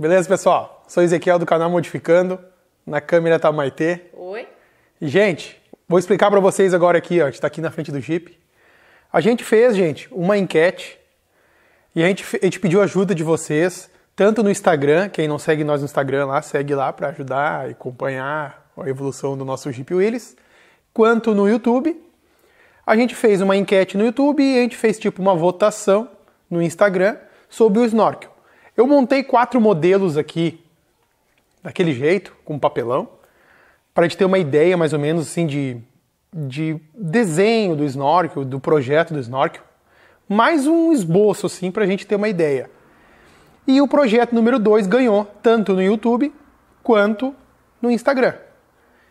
Beleza, pessoal? Sou Ezequiel do canal Modificando. Na câmera tá a Maitê. Oi. gente, vou explicar para vocês agora aqui, ó, a gente tá aqui na frente do Jeep. A gente fez, gente, uma enquete e a gente, a gente pediu ajuda de vocês, tanto no Instagram, quem não segue nós no Instagram lá, segue lá para ajudar e acompanhar a evolução do nosso Jeep Willis, quanto no YouTube. A gente fez uma enquete no YouTube e a gente fez tipo uma votação no Instagram sobre o snorkel. Eu montei quatro modelos aqui, daquele jeito, com papelão, para a gente ter uma ideia mais ou menos assim de, de desenho do snorkel, do projeto do snorkel. Mais um esboço assim para a gente ter uma ideia. E o projeto número 2 ganhou tanto no YouTube quanto no Instagram.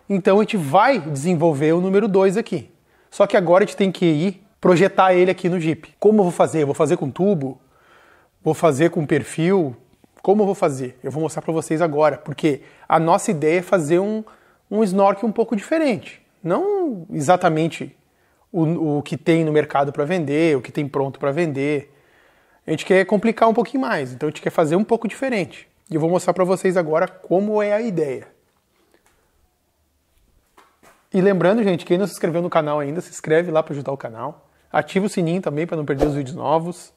Então a gente vai desenvolver o número 2 aqui. Só que agora a gente tem que ir projetar ele aqui no Jeep. Como eu vou fazer? Eu vou fazer com tubo? vou fazer com perfil, como eu vou fazer? Eu vou mostrar para vocês agora, porque a nossa ideia é fazer um, um snorkel um pouco diferente. Não exatamente o, o que tem no mercado para vender, o que tem pronto para vender. A gente quer complicar um pouquinho mais, então a gente quer fazer um pouco diferente. E eu vou mostrar para vocês agora como é a ideia. E lembrando, gente, quem não se inscreveu no canal ainda, se inscreve lá para ajudar o canal. Ativa o sininho também para não perder os vídeos novos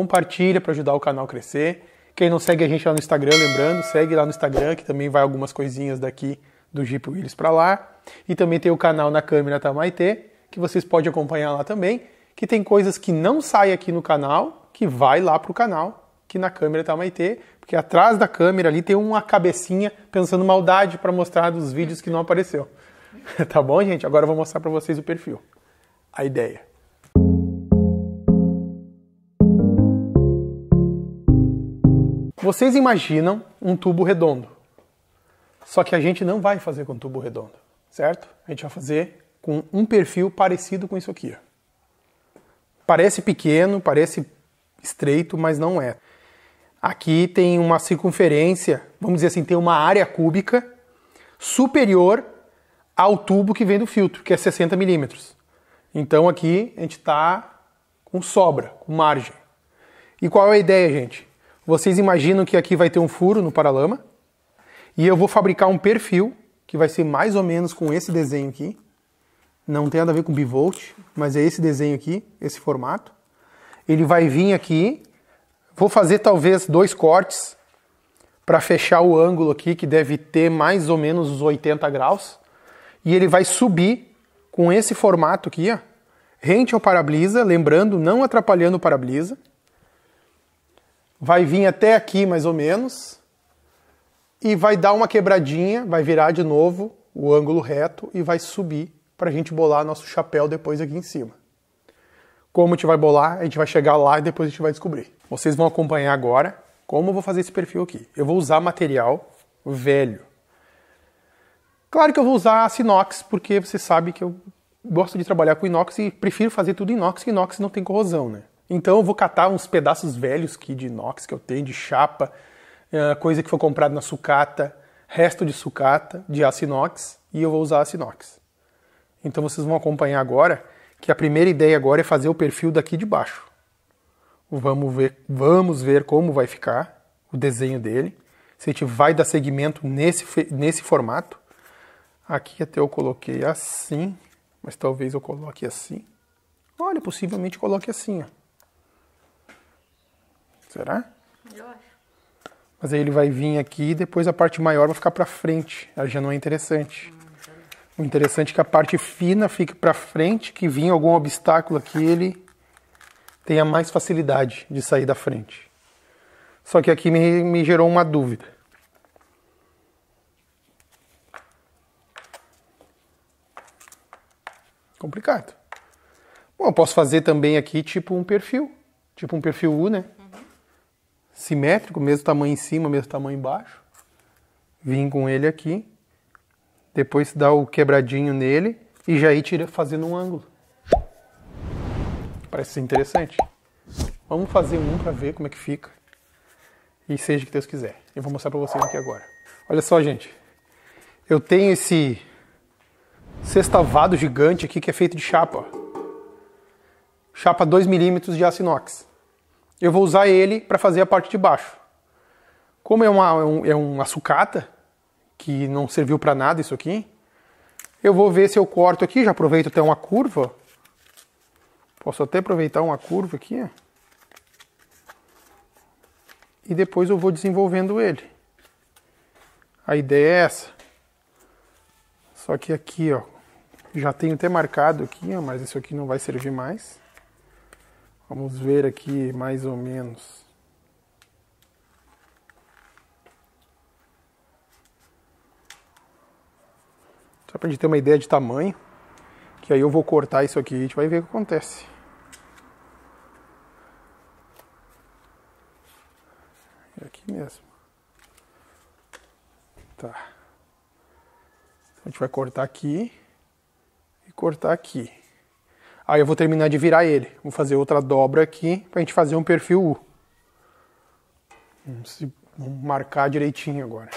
compartilha para ajudar o canal a crescer. Quem não segue a gente lá no Instagram, lembrando, segue lá no Instagram, que também vai algumas coisinhas daqui do Jeep Willis para lá. E também tem o canal na câmera Tamaitê, tá que vocês podem acompanhar lá também, que tem coisas que não saem aqui no canal, que vai lá para o canal, que na câmera Tamaitê, tá porque atrás da câmera ali tem uma cabecinha pensando maldade para mostrar dos vídeos que não apareceu. tá bom, gente? Agora eu vou mostrar para vocês o perfil, a ideia. Vocês imaginam um tubo redondo. Só que a gente não vai fazer com tubo redondo, certo? A gente vai fazer com um perfil parecido com isso aqui. Parece pequeno, parece estreito, mas não é. Aqui tem uma circunferência, vamos dizer assim, tem uma área cúbica superior ao tubo que vem do filtro, que é 60 milímetros. Então aqui a gente está com sobra, com margem. E qual é a ideia, gente? Vocês imaginam que aqui vai ter um furo no paralama. E eu vou fabricar um perfil, que vai ser mais ou menos com esse desenho aqui. Não tem nada a ver com bivolt, mas é esse desenho aqui, esse formato. Ele vai vir aqui. Vou fazer talvez dois cortes para fechar o ângulo aqui, que deve ter mais ou menos os 80 graus. E ele vai subir com esse formato aqui, ó, rente ao para-brisa, lembrando, não atrapalhando o para-brisa vai vir até aqui mais ou menos e vai dar uma quebradinha, vai virar de novo o ângulo reto e vai subir para a gente bolar nosso chapéu depois aqui em cima. Como a gente vai bolar, a gente vai chegar lá e depois a gente vai descobrir. Vocês vão acompanhar agora como eu vou fazer esse perfil aqui. Eu vou usar material velho. Claro que eu vou usar a inox, porque você sabe que eu gosto de trabalhar com inox e prefiro fazer tudo inox, que inox não tem corrosão, né? Então eu vou catar uns pedaços velhos que de inox que eu tenho, de chapa, é, coisa que foi comprada na sucata, resto de sucata, de aço inox, e eu vou usar aço inox. Então vocês vão acompanhar agora que a primeira ideia agora é fazer o perfil daqui de baixo. Vamos ver, vamos ver como vai ficar o desenho dele. Se a gente vai dar segmento nesse, nesse formato. Aqui até eu coloquei assim, mas talvez eu coloque assim. Olha, possivelmente coloque assim, ó. Será? Eu acho. Mas aí ele vai vir aqui e depois a parte maior vai ficar para frente. Aí já não é interessante. Hum, o interessante é que a parte fina fique para frente, que vinha algum obstáculo aqui, ele tenha mais facilidade de sair da frente. Só que aqui me, me gerou uma dúvida. Complicado. Bom, eu posso fazer também aqui tipo um perfil. Tipo um perfil U, né? simétrico, mesmo tamanho em cima, mesmo tamanho embaixo. Vim com ele aqui, depois dá o quebradinho nele e já ir tira fazendo um ângulo. Parece interessante. Vamos fazer um para ver como é que fica. E seja o que Deus quiser. Eu vou mostrar para vocês aqui agora. Olha só, gente. Eu tenho esse sextavado gigante aqui que é feito de chapa. Chapa 2 milímetros de aço inox eu vou usar ele para fazer a parte de baixo. Como é uma, é, um, é uma sucata, que não serviu para nada isso aqui, eu vou ver se eu corto aqui, já aproveito até uma curva. Posso até aproveitar uma curva aqui, E depois eu vou desenvolvendo ele. A ideia é essa. Só que aqui, ó, já tenho até marcado aqui, ó, mas isso aqui não vai servir mais. Vamos ver aqui mais ou menos. Só para a gente ter uma ideia de tamanho, que aí eu vou cortar isso aqui e a gente vai ver o que acontece. É aqui mesmo. Tá. Então, a gente vai cortar aqui e cortar aqui. Aí eu vou terminar de virar ele. Vou fazer outra dobra aqui para a gente fazer um perfil U. Vamos, se, vamos marcar direitinho agora.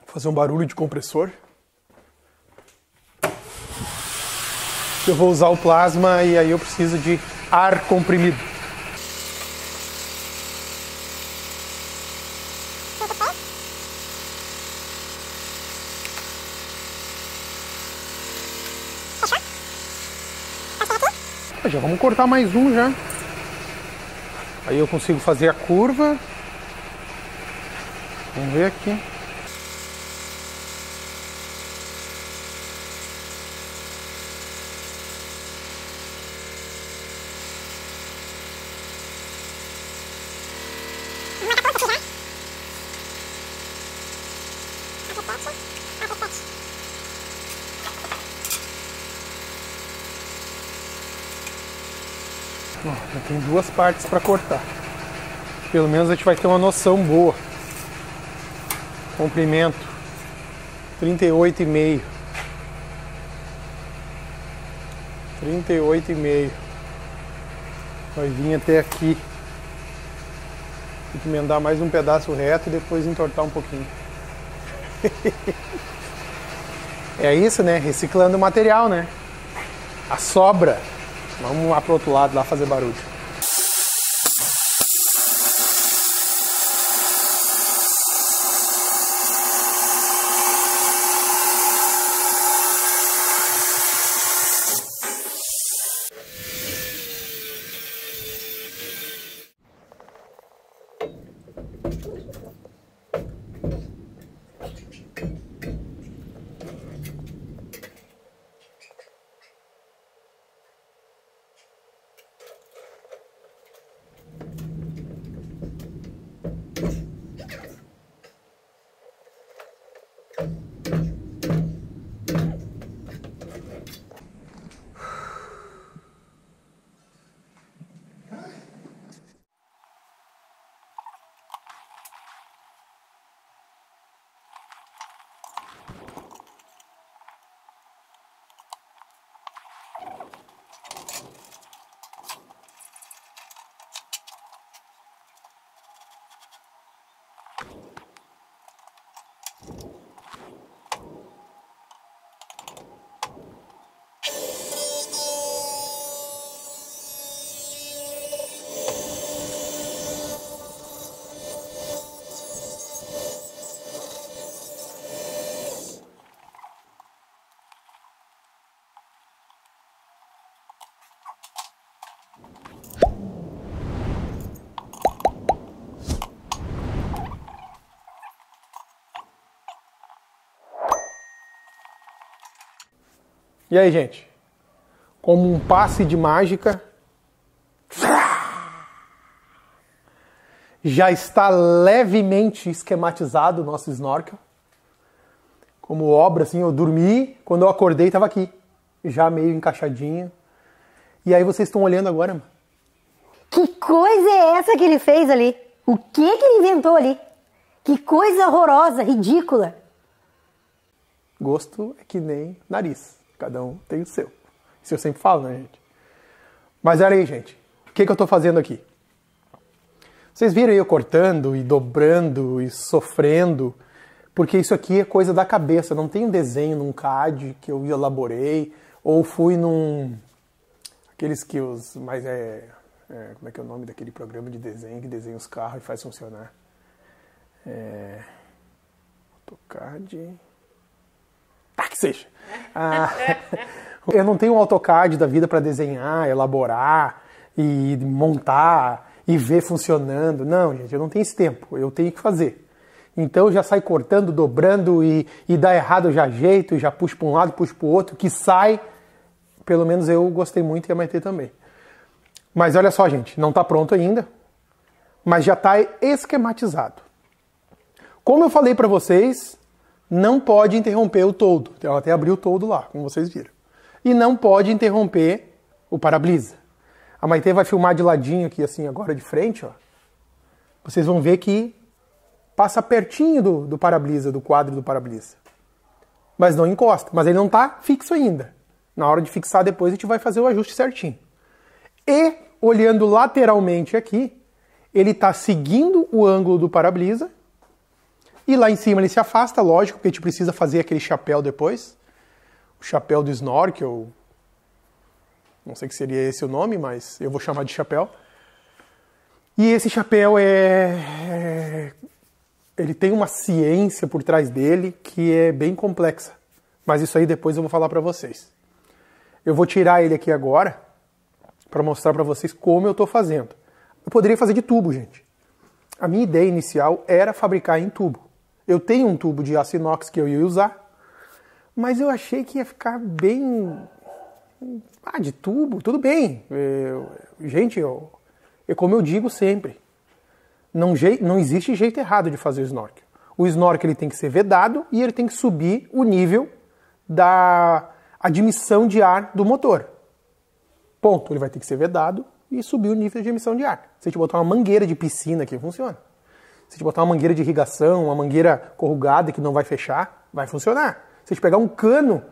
Vou fazer um barulho de compressor. Eu vou usar o plasma e aí eu preciso de ar comprimido. Já vamos cortar mais um já. Aí eu consigo fazer a curva. Vamos ver aqui. Né? Tem duas partes para cortar. Pelo menos a gente vai ter uma noção boa. Comprimento 38,5. 38,5. Vai vir até aqui. Tem que emendar mais um pedaço reto e depois entortar um pouquinho. é isso, né? Reciclando o material, né? A sobra Vamos lá pro outro lado, lá fazer barulho. E aí, gente? Como um passe de mágica, já está levemente esquematizado o nosso snorkel. Como obra, assim, eu dormi, quando eu acordei estava aqui, já meio encaixadinho. E aí vocês estão olhando agora, mano. Que coisa é essa que ele fez ali? O que que ele inventou ali? Que coisa horrorosa, ridícula. Gosto é que nem nariz. Cada um tem o seu. Isso eu sempre falo, né, gente? Mas olha aí, gente. O que, que eu estou fazendo aqui? Vocês viram eu cortando e dobrando e sofrendo, porque isso aqui é coisa da cabeça. Não tem um desenho num CAD que eu elaborei, ou fui num. aqueles que os. Mas é. é como é que é o nome daquele programa de desenho que desenha os carros e faz funcionar? É. AutoCAD seja. Ah, eu não tenho um AutoCAD da vida para desenhar, elaborar e montar e ver funcionando. Não, gente, eu não tenho esse tempo. Eu tenho que fazer. Então eu já sai cortando, dobrando e, e dá errado, eu já ajeito, já puxo para um lado, puxo para o outro, que sai. Pelo menos eu gostei muito e a Maitê também. Mas olha só, gente, não está pronto ainda, mas já está esquematizado. Como eu falei para vocês, não pode interromper o todo. Então, ela até abriu o todo lá, como vocês viram. E não pode interromper o para-brisa. A Maite vai filmar de ladinho aqui, assim, agora de frente, ó. Vocês vão ver que passa pertinho do, do para-brisa, do quadro do para-brisa. Mas não encosta. Mas ele não está fixo ainda. Na hora de fixar depois, a gente vai fazer o ajuste certinho. E, olhando lateralmente aqui, ele está seguindo o ângulo do para-brisa e lá em cima ele se afasta, lógico, porque a gente precisa fazer aquele chapéu depois. O chapéu do snorkel. Não sei que seria esse o nome, mas eu vou chamar de chapéu. E esse chapéu é, é. Ele tem uma ciência por trás dele que é bem complexa. Mas isso aí depois eu vou falar para vocês. Eu vou tirar ele aqui agora para mostrar para vocês como eu estou fazendo. Eu poderia fazer de tubo, gente. A minha ideia inicial era fabricar em tubo. Eu tenho um tubo de aço inox que eu ia usar, mas eu achei que ia ficar bem. Ah, de tubo, tudo bem. Eu... Gente, eu... eu, é como eu digo sempre, não, je... não existe jeito errado de fazer o snorkel. O snorkel ele tem que ser vedado e ele tem que subir o nível da admissão de ar do motor. Ponto. Ele vai ter que ser vedado e subir o nível de admissão de ar. Se a gente botar uma mangueira de piscina aqui, funciona. Se te botar uma mangueira de irrigação, uma mangueira corrugada que não vai fechar, vai funcionar. Se te pegar um cano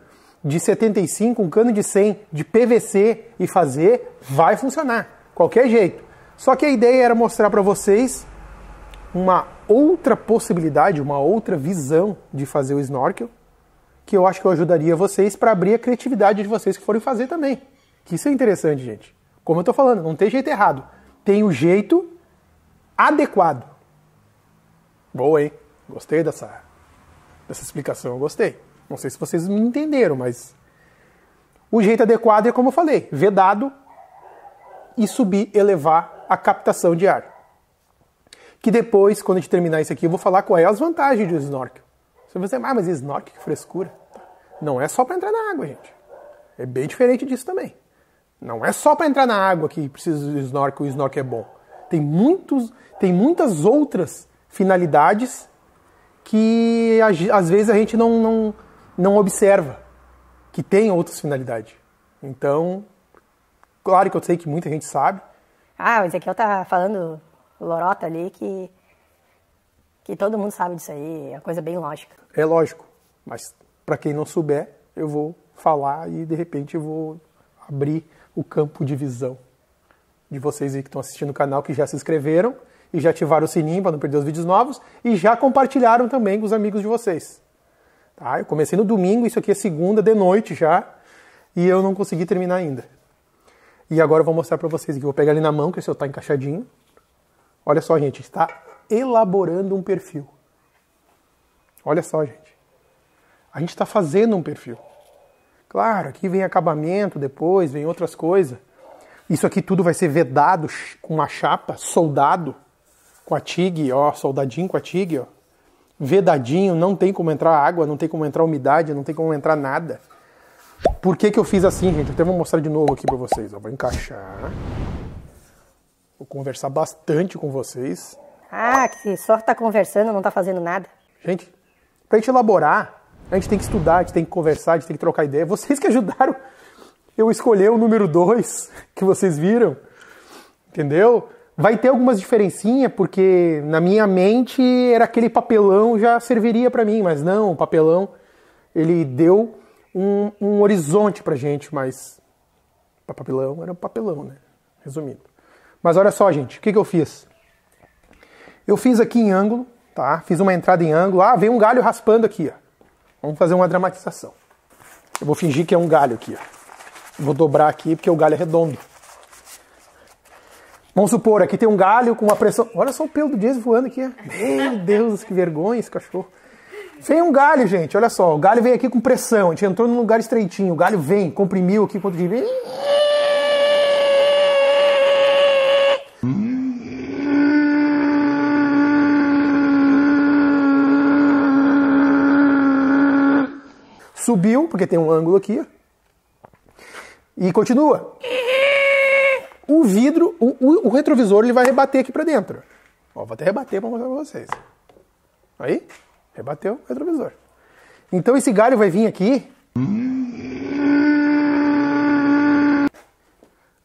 de 75, um cano de 100 de PVC e fazer, vai funcionar. Qualquer jeito. Só que a ideia era mostrar para vocês uma outra possibilidade, uma outra visão de fazer o snorkel, que eu acho que eu ajudaria vocês para abrir a criatividade de vocês que forem fazer também. Que isso é interessante, gente. Como eu estou falando, não tem jeito errado. Tem o jeito adequado. Boa, hein? Gostei dessa, dessa explicação, eu gostei. Não sei se vocês me entenderam, mas o jeito adequado é como eu falei, vedado e subir, elevar a captação de ar. Que depois, quando a gente terminar isso aqui, eu vou falar qual é as vantagens do snorkel. Você vai dizer, ah, mas snorkel, que frescura. Não é só para entrar na água, gente. É bem diferente disso também. Não é só para entrar na água que precisa do snorkel, o snorkel é bom. Tem, muitos, tem muitas outras finalidades que às vezes a gente não, não, não observa, que tem outras finalidades. Então, claro que eu sei que muita gente sabe. Ah, o Ezequiel tá falando lorota ali que, que todo mundo sabe disso aí, é uma coisa bem lógica. É lógico, mas para quem não souber, eu vou falar e de repente eu vou abrir o campo de visão de vocês aí que estão assistindo o canal, que já se inscreveram e já ativaram o sininho para não perder os vídeos novos e já compartilharam também com os amigos de vocês. Tá? Eu comecei no domingo, isso aqui é segunda de noite já, e eu não consegui terminar ainda. E agora eu vou mostrar para vocês aqui. vou pegar ali na mão, que esse está encaixadinho. Olha só, gente, está elaborando um perfil. Olha só, gente. A gente está fazendo um perfil. Claro, aqui vem acabamento depois, vem outras coisas. Isso aqui tudo vai ser vedado com uma chapa, soldado com a TIG, ó, soldadinho com a TIG, ó, vedadinho, não tem como entrar água, não tem como entrar umidade, não tem como entrar nada. Por que, que eu fiz assim, gente? Eu até vou mostrar de novo aqui para vocês. Ó. Vou encaixar. Vou conversar bastante com vocês. Ah, que só tá conversando, não tá fazendo nada. Gente, pra gente elaborar, a gente tem que estudar, a gente tem que conversar, a gente tem que trocar ideia. Vocês que ajudaram eu escolher o número 2 que vocês viram. Entendeu? Vai ter algumas diferencinhas, porque na minha mente era aquele papelão já serviria para mim, mas não, o papelão ele deu um, um horizonte pra gente, mas papelão era papelão, né? Resumindo. Mas olha só, gente, o que, que eu fiz? Eu fiz aqui em ângulo, tá? Fiz uma entrada em ângulo. Ah, veio um galho raspando aqui, ó. Vamos fazer uma dramatização. Eu vou fingir que é um galho aqui, ó. Vou dobrar aqui porque o galho é redondo. Vamos supor, aqui tem um galho com uma pressão. Olha só o pelo do Jesus voando aqui. Né? Meu Deus, que vergonha esse cachorro. Tem um galho, gente, olha só. O galho vem aqui com pressão. A gente entrou num lugar estreitinho. O galho vem, comprimiu aqui quando vem. Subiu, porque tem um ângulo aqui. E continua o vidro, o, o, o retrovisor, ele vai rebater aqui para dentro. Ó, vou até rebater para mostrar para vocês. Aí, rebateu o retrovisor. Então esse galho vai vir aqui.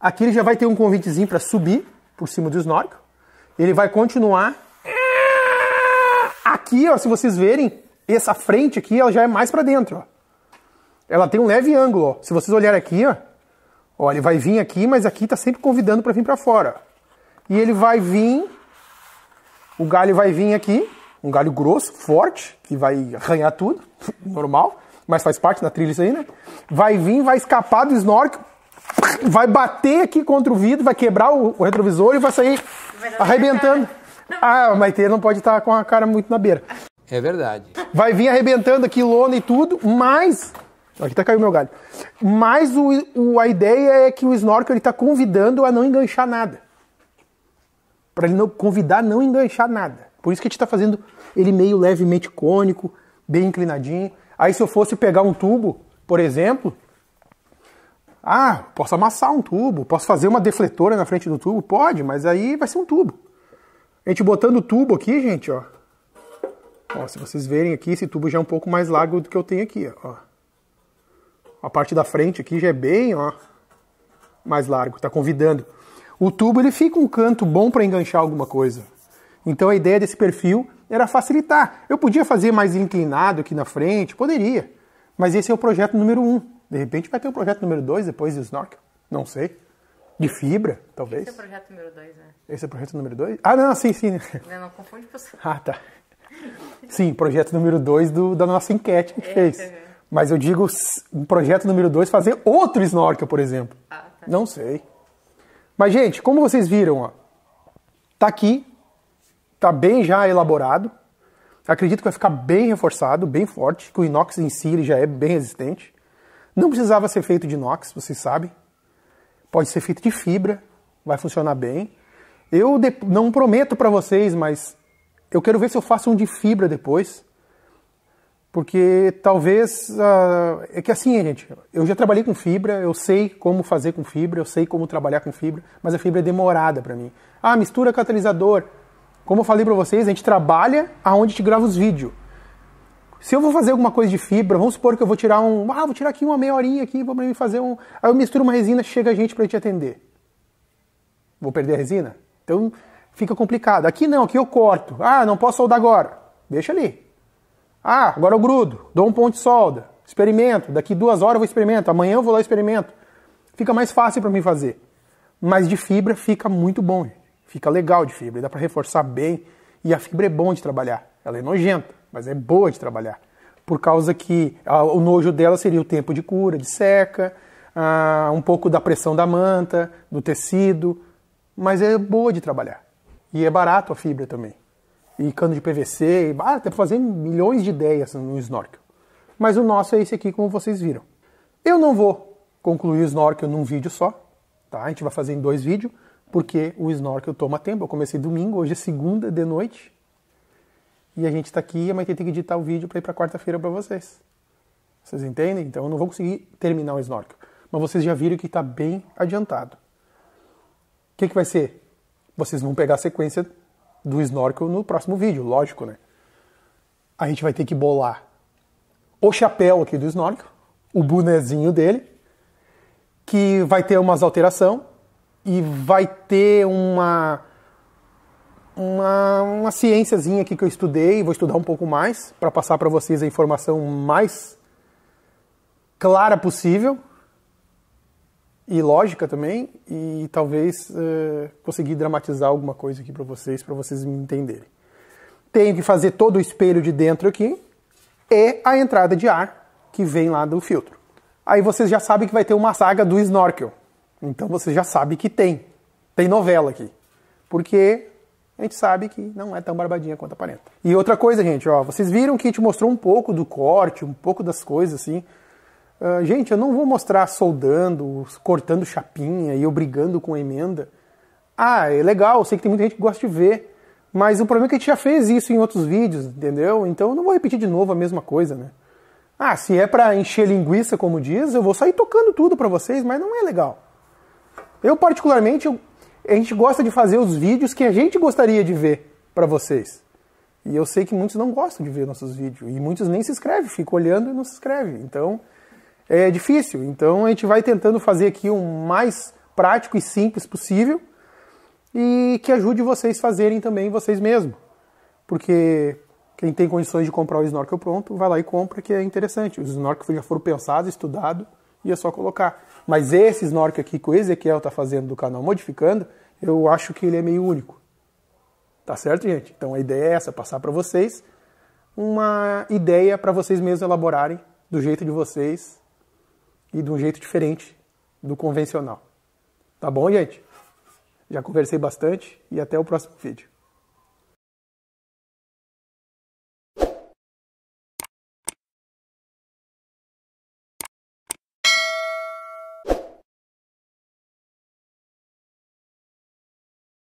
Aqui ele já vai ter um convitezinho para subir por cima do snorkel. Ele vai continuar. Aqui, ó, se vocês verem, essa frente aqui, ela já é mais para dentro, ó. Ela tem um leve ângulo, ó. Se vocês olharem aqui, ó, Olha, ele vai vir aqui, mas aqui tá sempre convidando para vir para fora. E ele vai vir, o galho vai vir aqui, um galho grosso, forte, que vai arranhar tudo, normal, mas faz parte da trilha isso aí, né? Vai vir, vai escapar do snorkel, vai bater aqui contra o vidro, vai quebrar o, o retrovisor e vai sair vai arrebentando. Ah, a Maite não pode estar tá com a cara muito na beira. É verdade. Vai vir arrebentando aqui lona e tudo, mas Aqui tá caiu meu galho. Mas o, o, a ideia é que o snorkel ele tá convidando a não enganchar nada. Para ele não convidar a não enganchar nada. Por isso que a gente tá fazendo ele meio levemente cônico, bem inclinadinho. Aí se eu fosse pegar um tubo, por exemplo, ah, posso amassar um tubo, posso fazer uma defletora na frente do tubo? Pode, mas aí vai ser um tubo. A gente botando o tubo aqui, gente, ó. Ó, se vocês verem aqui, esse tubo já é um pouco mais largo do que eu tenho aqui, ó. A parte da frente aqui já é bem, ó, mais largo, está convidando. O tubo ele fica um canto bom para enganchar alguma coisa. Então a ideia desse perfil era facilitar. Eu podia fazer mais inclinado aqui na frente, poderia. Mas esse é o projeto número um. De repente vai ter o projeto número dois depois do snorkel, não sei. De fibra, talvez. Esse é o projeto número dois, né? Esse é o projeto número dois? Ah, não, sim, sim. Não, não confunde você. Ah, tá. Sim, projeto número dois do, da nossa enquete que a gente é, fez. É, é. Mas eu digo, projeto número dois, fazer outro snorkel, por exemplo. Ah, tá. Não sei. Mas, gente, como vocês viram, ó, tá aqui, tá bem já elaborado. Acredito que vai ficar bem reforçado, bem forte, que o inox em si já é bem resistente. Não precisava ser feito de inox, vocês sabem. Pode ser feito de fibra, vai funcionar bem. Eu não prometo para vocês, mas eu quero ver se eu faço um de fibra depois porque talvez uh, é que assim, gente, eu já trabalhei com fibra, eu sei como fazer com fibra, eu sei como trabalhar com fibra, mas a fibra é demorada para mim. Ah, mistura catalisador. Como eu falei para vocês, a gente trabalha aonde te grava os vídeos. Se eu vou fazer alguma coisa de fibra, vamos supor que eu vou tirar um, ah, vou tirar aqui uma meia horinha aqui, vou me fazer um, aí eu misturo uma resina, chega a gente para te atender. Vou perder a resina? Então fica complicado. Aqui não, aqui eu corto. Ah, não posso soldar agora. Deixa ali. Ah, agora eu grudo, dou um ponto de solda, experimento, daqui duas horas eu vou experimento, amanhã eu vou lá e experimento. Fica mais fácil para mim fazer. Mas de fibra fica muito bom, fica legal de fibra, dá para reforçar bem e a fibra é bom de trabalhar. Ela é nojenta, mas é boa de trabalhar. Por causa que a, o nojo dela seria o tempo de cura, de seca, a, um pouco da pressão da manta, do tecido, mas é boa de trabalhar. E é barato a fibra também e cano de PVC, e, ah, até tá fazer milhões de ideias no snorkel. Mas o nosso é esse aqui, como vocês viram. Eu não vou concluir o snorkel num vídeo só, tá? A gente vai fazer em dois vídeos, porque o snorkel toma tempo. Eu comecei domingo, hoje é segunda de noite. E a gente tá aqui mas tem que editar o vídeo para ir para quarta-feira para vocês. Vocês entendem? Então eu não vou conseguir terminar o snorkel. Mas vocês já viram que está bem adiantado. O que, que vai ser? Vocês vão pegar a sequência do snorkel no próximo vídeo, lógico, né? A gente vai ter que bolar o chapéu aqui do snorkel, o bonezinho dele, que vai ter umas alteração e vai ter uma uma, uma ciênciazinha aqui que eu estudei, vou estudar um pouco mais para passar para vocês a informação mais clara possível e lógica também, e talvez uh, conseguir dramatizar alguma coisa aqui para vocês, para vocês me entenderem. Tenho que fazer todo o espelho de dentro aqui e a entrada de ar que vem lá do filtro. Aí vocês já sabem que vai ter uma saga do snorkel. Então vocês já sabem que tem. Tem novela aqui. Porque a gente sabe que não é tão barbadinha quanto aparenta. E outra coisa, gente, ó, vocês viram que a gente mostrou um pouco do corte, um pouco das coisas assim. Uh, gente, eu não vou mostrar soldando, cortando chapinha e eu brigando com emenda. Ah, é legal, eu sei que tem muita gente que gosta de ver, mas o problema é que a gente já fez isso em outros vídeos, entendeu? Então eu não vou repetir de novo a mesma coisa, né? Ah, se é para encher linguiça, como diz, eu vou sair tocando tudo para vocês, mas não é legal. Eu particularmente, eu, a gente gosta de fazer os vídeos que a gente gostaria de ver para vocês. E eu sei que muitos não gostam de ver nossos vídeos e muitos nem se inscrevem, ficam olhando e não se inscrevem. Então, é difícil. Então a gente vai tentando fazer aqui o mais prático e simples possível e que ajude vocês fazerem também vocês mesmos. Porque quem tem condições de comprar o snorkel pronto, vai lá e compra, que é interessante. Os snorkel já foram pensados, estudados e é só colocar. Mas esse snorkel aqui que o Ezequiel está fazendo do canal Modificando, eu acho que ele é meio único. Tá certo, gente? Então a ideia é essa, passar para vocês uma ideia para vocês mesmos elaborarem do jeito de vocês e de um jeito diferente do convencional. Tá bom, gente? Já conversei bastante e até o próximo vídeo.